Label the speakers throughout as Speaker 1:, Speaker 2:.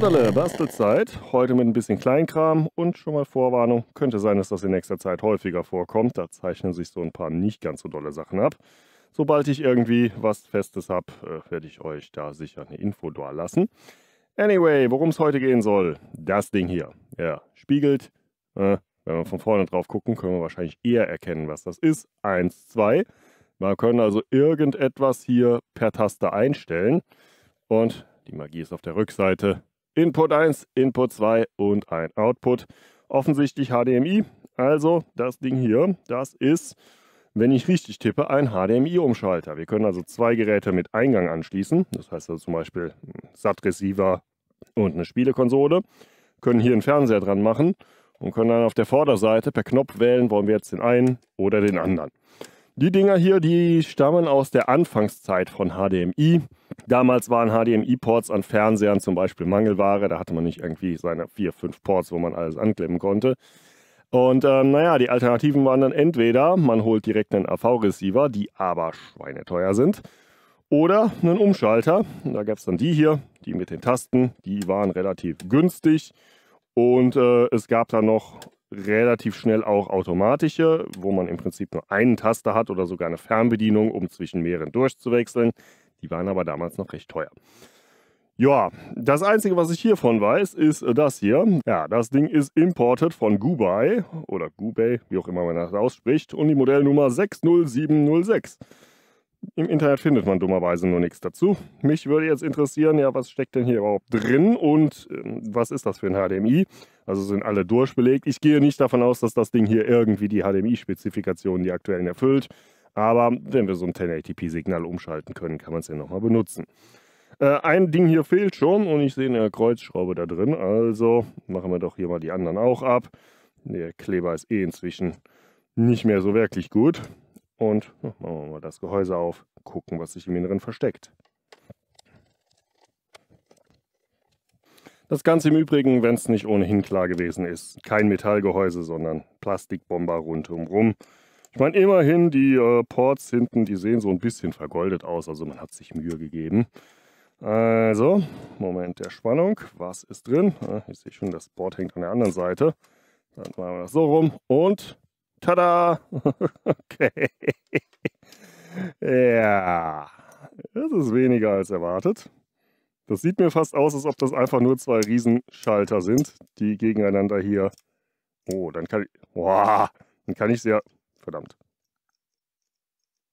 Speaker 1: Todale, Bastelzeit. Heute mit ein bisschen Kleinkram und schon mal Vorwarnung. Könnte sein, dass das in nächster Zeit häufiger vorkommt. Da zeichnen sich so ein paar nicht ganz so dolle Sachen ab. Sobald ich irgendwie was Festes habe, äh, werde ich euch da sicher eine Info da lassen. Anyway, worum es heute gehen soll, das Ding hier. Ja, spiegelt. Äh, wenn wir von vorne drauf gucken, können wir wahrscheinlich eher erkennen, was das ist. Eins, zwei. Wir können also irgendetwas hier per Taste einstellen. Und die Magie ist auf der Rückseite. Input 1, Input 2 und ein Output. Offensichtlich HDMI. Also das Ding hier, das ist, wenn ich richtig tippe, ein HDMI-Umschalter. Wir können also zwei Geräte mit Eingang anschließen. Das heißt also zum Beispiel ein SAT-Receiver und eine Spielekonsole. Können hier einen Fernseher dran machen und können dann auf der Vorderseite per Knopf wählen, wollen wir jetzt den einen oder den anderen. Die Dinger hier, die stammen aus der Anfangszeit von HDMI. Damals waren HDMI-Ports an Fernsehern zum Beispiel Mangelware. Da hatte man nicht irgendwie seine vier, fünf Ports, wo man alles anklemmen konnte. Und äh, naja, die Alternativen waren dann entweder, man holt direkt einen AV-Receiver, die aber schweineteuer sind, oder einen Umschalter. Da gab es dann die hier, die mit den Tasten, die waren relativ günstig. Und äh, es gab dann noch relativ schnell auch automatische, wo man im Prinzip nur einen Taster hat oder sogar eine Fernbedienung, um zwischen mehreren durchzuwechseln. Die waren aber damals noch recht teuer. Ja, das Einzige, was ich hiervon weiß, ist äh, das hier. Ja, das Ding ist imported von Gubai oder Gubay, wie auch immer man das ausspricht, und die Modellnummer 60706. Im Internet findet man dummerweise nur nichts dazu. Mich würde jetzt interessieren, ja, was steckt denn hier überhaupt drin und äh, was ist das für ein HDMI? Also sind alle durchbelegt. Ich gehe nicht davon aus, dass das Ding hier irgendwie die HDMI-Spezifikationen, die aktuellen, erfüllt. Aber wenn wir so ein 1080p-Signal umschalten können, kann man es ja nochmal benutzen. Äh, ein Ding hier fehlt schon und ich sehe eine Kreuzschraube da drin. Also machen wir doch hier mal die anderen auch ab. Der Kleber ist eh inzwischen nicht mehr so wirklich gut. Und hm, machen wir mal das Gehäuse auf, gucken, was sich im Inneren versteckt. Das Ganze im Übrigen, wenn es nicht ohnehin klar gewesen ist. Kein Metallgehäuse, sondern Plastikbomber rundherum. Ich meine, immerhin, die äh, Ports hinten, die sehen so ein bisschen vergoldet aus, also man hat sich Mühe gegeben. Also, Moment der Spannung. Was ist drin? Ah, ich sehe schon, das Board hängt an der anderen Seite. Dann machen wir das so rum und tada! okay. ja, das ist weniger als erwartet. Das sieht mir fast aus, als ob das einfach nur zwei Riesenschalter sind, die gegeneinander hier... Oh, dann kann ich... Boah, dann kann ich sehr... Verdammt.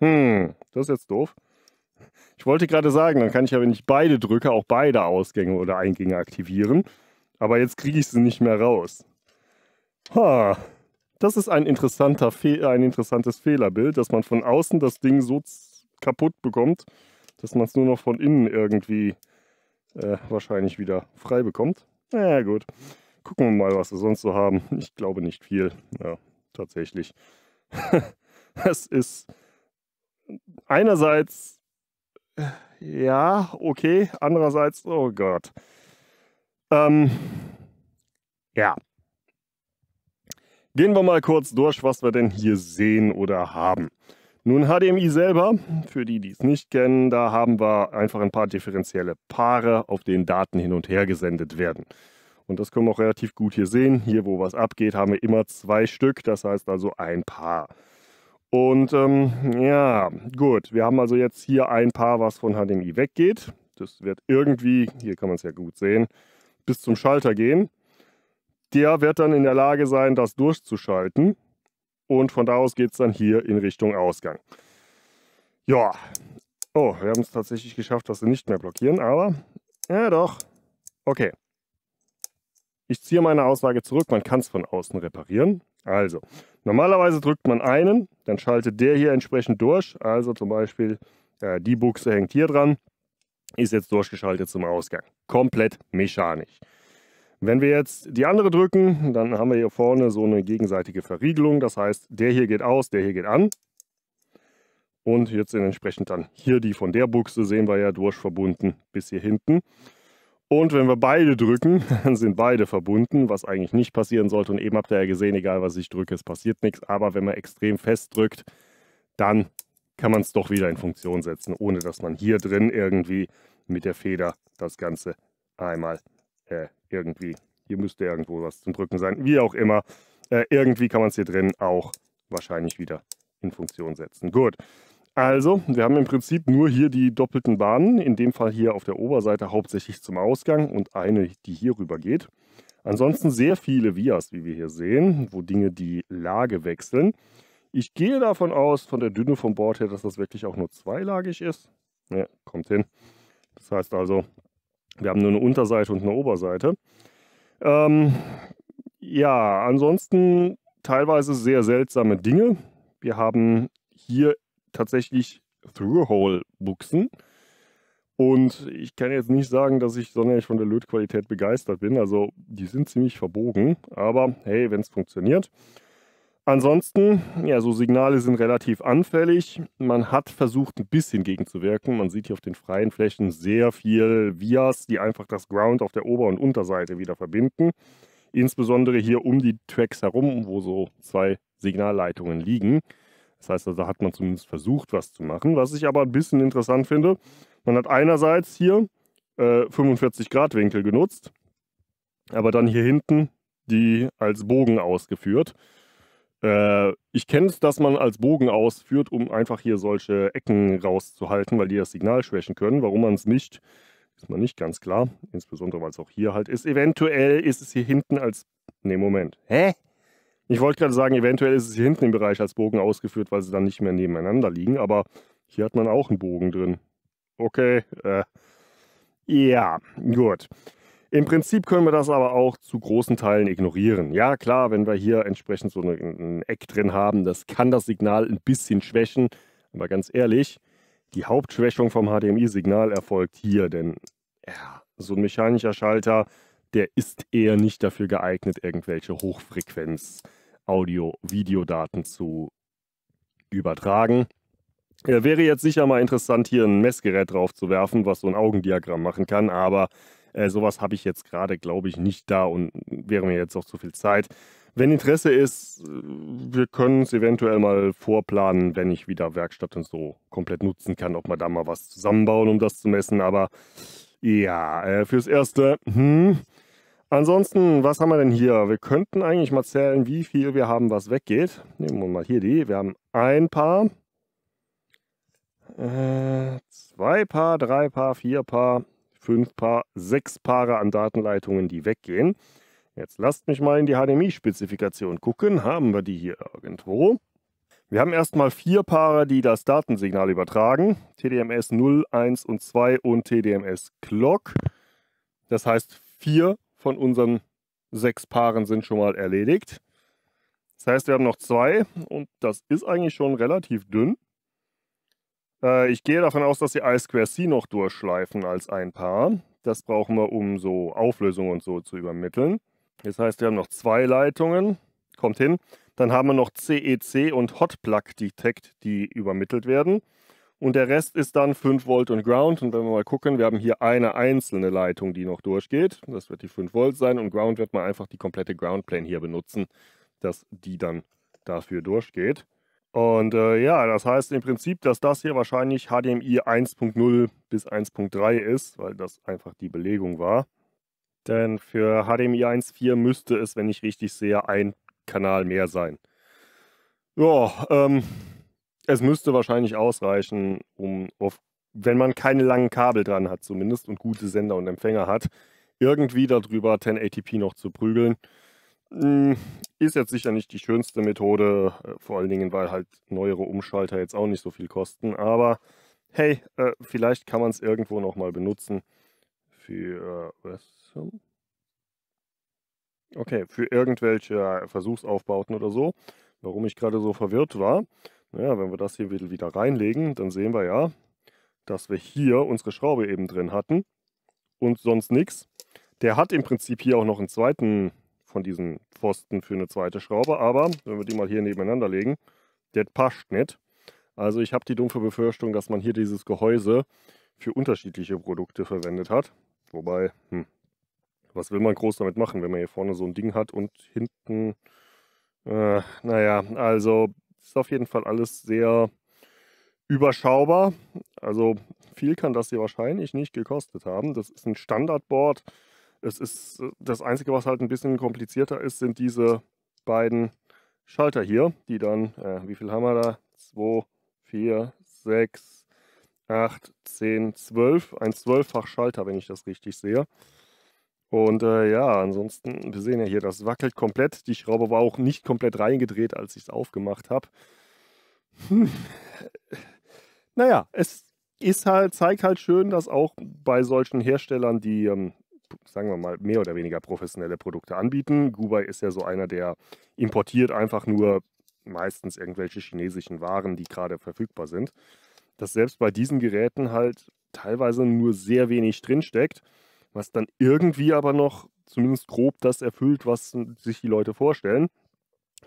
Speaker 1: Hm, das ist jetzt doof. Ich wollte gerade sagen, dann kann ich ja, wenn ich beide drücke, auch beide Ausgänge oder Eingänge aktivieren. Aber jetzt kriege ich sie nicht mehr raus. Ha, das ist ein, interessanter Fe ein interessantes Fehlerbild, dass man von außen das Ding so kaputt bekommt, dass man es nur noch von innen irgendwie äh, wahrscheinlich wieder frei bekommt. Na ja, gut, gucken wir mal, was wir sonst so haben. Ich glaube nicht viel, ja, tatsächlich. Es ist einerseits, äh, ja, okay, andererseits, oh Gott. Ähm, ja. Gehen wir mal kurz durch, was wir denn hier sehen oder haben. Nun HDMI selber, für die, die es nicht kennen, da haben wir einfach ein paar differenzielle Paare, auf denen Daten hin und her gesendet werden. Und das können wir auch relativ gut hier sehen. Hier, wo was abgeht, haben wir immer zwei Stück, das heißt also ein Paar. Und ähm, ja, gut, wir haben also jetzt hier ein Paar, was von HDMI weggeht. Das wird irgendwie, hier kann man es ja gut sehen, bis zum Schalter gehen. Der wird dann in der Lage sein, das durchzuschalten. Und von da aus geht es dann hier in Richtung Ausgang. Ja, oh, wir haben es tatsächlich geschafft, dass sie nicht mehr blockieren, aber ja doch. Okay. Ich ziehe meine Aussage zurück, man kann es von außen reparieren. Also, normalerweise drückt man einen, dann schaltet der hier entsprechend durch. Also zum Beispiel äh, die Buchse hängt hier dran, ist jetzt durchgeschaltet zum Ausgang. Komplett mechanisch. Wenn wir jetzt die andere drücken, dann haben wir hier vorne so eine gegenseitige Verriegelung. Das heißt, der hier geht aus, der hier geht an. Und jetzt sind entsprechend dann hier die von der Buchse sehen wir ja durchverbunden bis hier hinten. Und wenn wir beide drücken, dann sind beide verbunden, was eigentlich nicht passieren sollte. Und eben habt ihr ja gesehen, egal was ich drücke, es passiert nichts. Aber wenn man extrem fest drückt, dann kann man es doch wieder in Funktion setzen, ohne dass man hier drin irgendwie mit der Feder das Ganze einmal äh, irgendwie, hier müsste irgendwo was zum Drücken sein, wie auch immer. Äh, irgendwie kann man es hier drin auch wahrscheinlich wieder in Funktion setzen. Gut. Also, wir haben im Prinzip nur hier die doppelten Bahnen, in dem Fall hier auf der Oberseite hauptsächlich zum Ausgang und eine, die hier rüber geht. Ansonsten sehr viele Vias, wie wir hier sehen, wo Dinge die Lage wechseln. Ich gehe davon aus, von der Dünne vom Board her, dass das wirklich auch nur zweilagig ist. Ja, kommt hin. Das heißt also, wir haben nur eine Unterseite und eine Oberseite. Ähm, ja, ansonsten teilweise sehr seltsame Dinge. Wir haben hier tatsächlich Through-Hole-Buchsen. Und ich kann jetzt nicht sagen, dass ich sonderlich von der Lötqualität begeistert bin. Also die sind ziemlich verbogen. Aber hey, wenn es funktioniert. Ansonsten, ja, so Signale sind relativ anfällig. Man hat versucht, ein bisschen gegenzuwirken. Man sieht hier auf den freien Flächen sehr viel Vias, die einfach das Ground auf der Ober- und Unterseite wieder verbinden. Insbesondere hier um die Tracks herum, wo so zwei Signalleitungen liegen. Das heißt, also, da hat man zumindest versucht, was zu machen. Was ich aber ein bisschen interessant finde, man hat einerseits hier äh, 45 Grad Winkel genutzt, aber dann hier hinten die als Bogen ausgeführt. Äh, ich kenne es, dass man als Bogen ausführt, um einfach hier solche Ecken rauszuhalten, weil die das Signal schwächen können. Warum man es nicht, ist mir nicht ganz klar. Insbesondere, weil es auch hier halt ist. Eventuell ist es hier hinten als... Ne, Moment. Hä? Ich wollte gerade sagen, eventuell ist es hier hinten im Bereich als Bogen ausgeführt, weil sie dann nicht mehr nebeneinander liegen. Aber hier hat man auch einen Bogen drin. Okay, äh, ja, gut. Im Prinzip können wir das aber auch zu großen Teilen ignorieren. Ja, klar, wenn wir hier entsprechend so ein Eck drin haben, das kann das Signal ein bisschen schwächen. Aber ganz ehrlich, die Hauptschwächung vom HDMI-Signal erfolgt hier, denn ja, so ein mechanischer Schalter, der ist eher nicht dafür geeignet, irgendwelche Hochfrequenz-Audio-Videodaten zu übertragen. Ja, wäre jetzt sicher mal interessant, hier ein Messgerät drauf zu werfen, was so ein Augendiagramm machen kann, aber äh, sowas habe ich jetzt gerade, glaube ich, nicht da und wäre mir jetzt auch zu viel Zeit. Wenn Interesse ist, äh, wir können es eventuell mal vorplanen, wenn ich wieder Werkstatt und so komplett nutzen kann, ob wir da mal was zusammenbauen, um das zu messen. Aber ja, äh, fürs Erste, hm. Ansonsten, was haben wir denn hier? Wir könnten eigentlich mal zählen, wie viel wir haben, was weggeht. Nehmen wir mal hier die. Wir haben ein Paar, äh, zwei Paar, drei Paar, vier Paar, fünf Paar, sechs Paare an Datenleitungen, die weggehen. Jetzt lasst mich mal in die HDMI-Spezifikation gucken. Haben wir die hier irgendwo? Wir haben erstmal vier Paare, die das Datensignal übertragen. TDMS 0, 1 und 2 und TDMS Clock. Das heißt, vier von unseren sechs Paaren sind schon mal erledigt. Das heißt, wir haben noch zwei und das ist eigentlich schon relativ dünn. Äh, ich gehe davon aus, dass sie I2C noch durchschleifen als ein Paar. Das brauchen wir, um so Auflösungen und so zu übermitteln. Das heißt, wir haben noch zwei Leitungen. Kommt hin. Dann haben wir noch CEC e und Hot Plug Detect, die übermittelt werden. Und der Rest ist dann 5 Volt und Ground. Und wenn wir mal gucken, wir haben hier eine einzelne Leitung, die noch durchgeht. Das wird die 5 Volt sein. Und Ground wird man einfach die komplette Ground Plane hier benutzen, dass die dann dafür durchgeht. Und äh, ja, das heißt im Prinzip, dass das hier wahrscheinlich HDMI 1.0 bis 1.3 ist, weil das einfach die Belegung war. Denn für HDMI 1.4 müsste es, wenn ich richtig sehe, ein Kanal mehr sein. Ja, ähm, es müsste wahrscheinlich ausreichen, um auf, wenn man keine langen Kabel dran hat, zumindest und gute Sender und Empfänger hat, irgendwie darüber 1080p noch zu prügeln. Hm, ist jetzt sicher nicht die schönste Methode, äh, vor allen Dingen, weil halt neuere Umschalter jetzt auch nicht so viel kosten. Aber hey, äh, vielleicht kann man es irgendwo nochmal benutzen. Für äh, was? Okay, für irgendwelche Versuchsaufbauten oder so. Warum ich gerade so verwirrt war. Naja, wenn wir das hier wieder reinlegen, dann sehen wir ja, dass wir hier unsere Schraube eben drin hatten und sonst nichts. Der hat im Prinzip hier auch noch einen zweiten von diesen Pfosten für eine zweite Schraube. Aber wenn wir die mal hier nebeneinander legen, das passt nicht. Also ich habe die dumpfe Befürchtung, dass man hier dieses Gehäuse für unterschiedliche Produkte verwendet hat. Wobei, hm, was will man groß damit machen, wenn man hier vorne so ein Ding hat und hinten... Äh, naja, also ist auf jeden Fall alles sehr überschaubar. Also viel kann das hier wahrscheinlich nicht gekostet haben. Das ist ein Standardboard. Es ist äh, das Einzige, was halt ein bisschen komplizierter ist, sind diese beiden Schalter hier, die dann, äh, wie viel haben wir da? 2, 4, 6, 8, 10, 12. Ein zwölffach Schalter, wenn ich das richtig sehe. Und äh, ja, ansonsten, wir sehen ja hier, das wackelt komplett. Die Schraube war auch nicht komplett reingedreht, als ich es aufgemacht habe. Hm. Naja, es ist halt, zeigt halt schön, dass auch bei solchen Herstellern, die ähm, sagen wir mal, mehr oder weniger professionelle Produkte anbieten. Gubai ist ja so einer, der importiert einfach nur meistens irgendwelche chinesischen Waren, die gerade verfügbar sind. Dass selbst bei diesen Geräten halt teilweise nur sehr wenig drinsteckt, was dann irgendwie aber noch zumindest grob das erfüllt, was sich die Leute vorstellen.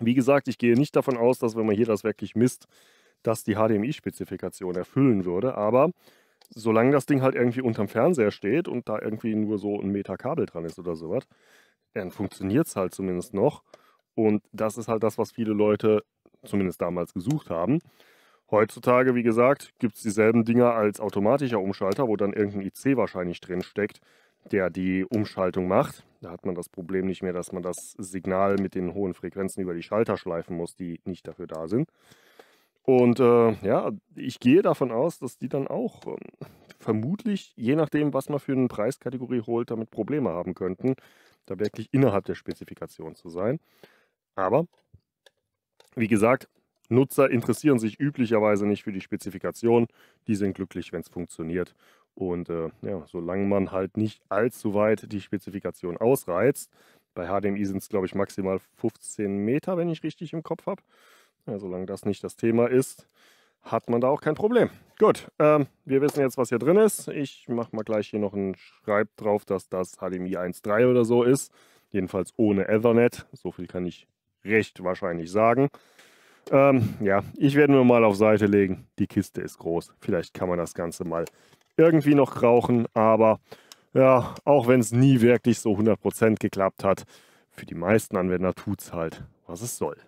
Speaker 1: Wie gesagt, ich gehe nicht davon aus, dass wenn man hier das wirklich misst, dass die HDMI-Spezifikation erfüllen würde, aber solange das Ding halt irgendwie unterm Fernseher steht und da irgendwie nur so ein Meter Kabel dran ist oder sowas, dann funktioniert es halt zumindest noch. Und das ist halt das, was viele Leute zumindest damals gesucht haben. Heutzutage, wie gesagt, gibt es dieselben Dinger als automatischer Umschalter, wo dann irgendein IC wahrscheinlich drin steckt, der die Umschaltung macht. Da hat man das Problem nicht mehr, dass man das Signal mit den hohen Frequenzen über die Schalter schleifen muss, die nicht dafür da sind. Und äh, ja, ich gehe davon aus, dass die dann auch äh, vermutlich, je nachdem, was man für eine Preiskategorie holt, damit Probleme haben könnten, da wirklich innerhalb der Spezifikation zu sein. Aber, wie gesagt, Nutzer interessieren sich üblicherweise nicht für die Spezifikation. Die sind glücklich, wenn es funktioniert. Und äh, ja, solange man halt nicht allzu weit die Spezifikation ausreizt, bei HDMI sind es, glaube ich, maximal 15 Meter, wenn ich richtig im Kopf habe. Ja, solange das nicht das Thema ist, hat man da auch kein Problem. Gut, ähm, wir wissen jetzt, was hier drin ist. Ich mache mal gleich hier noch einen Schreib drauf, dass das HDMI 1.3 oder so ist. Jedenfalls ohne Ethernet. So viel kann ich recht wahrscheinlich sagen. Ähm, ja, ich werde nur mal auf Seite legen. Die Kiste ist groß. Vielleicht kann man das Ganze mal irgendwie noch rauchen. Aber ja, auch wenn es nie wirklich so 100% geklappt hat, für die meisten Anwender tut es halt, was es soll.